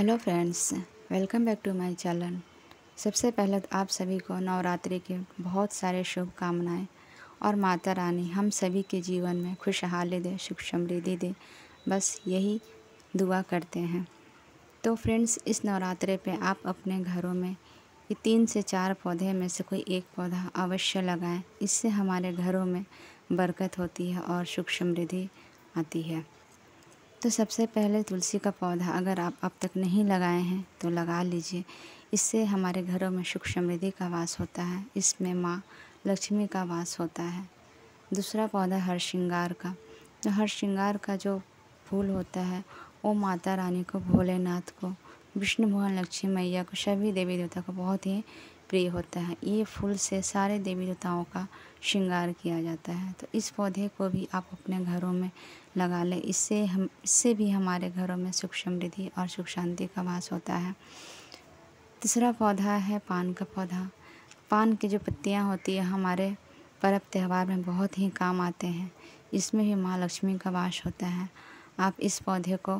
hello friends welcome back to my channel सबसे पहले तो आप सभी को नवरात्रि के बहुत सारे शुभकामनाएं और माता रानी हम सभी के जीवन में खुशहाली दे सुख समृद्धि दे बस यही दुआ करते हैं तो फ्रेंड्स इस नवरात्रे पे आप अपने घरों में ये तीन से चार पौधे में से कोई एक पौधा अवश्य लगाएं इससे हमारे घरों में बरकत होती है और सुख समृद्धि आती है तो सबसे पहले तुलसी का पौधा अगर आप अब तक नहीं लगाए हैं तो लगा लीजिए इससे हमारे घरों में सुख समृद्धि का वास होता है इसमें माँ लक्ष्मी का वास होता है दूसरा पौधा हर श्रृंगार का तो हर श्रृंगार का जो फूल होता है वो माता रानी को भोलेनाथ को विष्णु भगवान लक्ष्मी मैया को सभी देवी देवता को बहुत ही प्रिय होता है ये फूल से सारे देवी देवताओं का श्रृंगार किया जाता है तो इस पौधे को भी आप अपने घरों में लगा लें इससे हम इससे भी हमारे घरों में सुख समृद्धि और सुख शांति का वास होता है तीसरा पौधा है पान का पौधा पान की जो पत्तियाँ होती है हमारे पर्व त्यौहार में बहुत ही काम आते हैं इसमें भी माँ लक्ष्मी का वास होता है आप इस पौधे को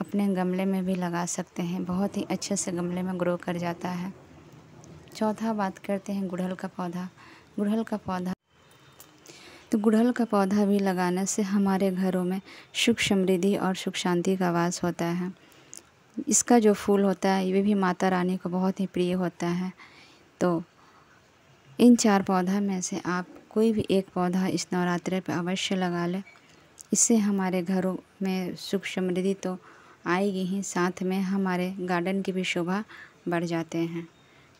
अपने गमले में भी लगा सकते हैं बहुत ही अच्छे से गमले में ग्रो कर जाता है चौथा बात करते हैं गुड़हल का पौधा गुड़हल का पौधा तो गुड़हल का पौधा भी लगाने से हमारे घरों में सुख समृद्धि और सुख शांति का वास होता है इसका जो फूल होता है ये भी माता रानी को बहुत ही प्रिय होता है तो इन चार पौधा में से आप कोई भी एक पौधा इस नवरात्रि पर अवश्य लगा लें इससे हमारे घरों में सुख समृद्धि तो आएगी ही साथ में हमारे गार्डन की भी शोभा बढ़ जाते हैं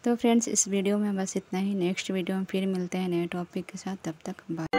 तो फ्रेंड्स इस वीडियो में बस इतना ही नेक्स्ट वीडियो में फिर मिलते हैं नए टॉपिक के साथ तब तक बाय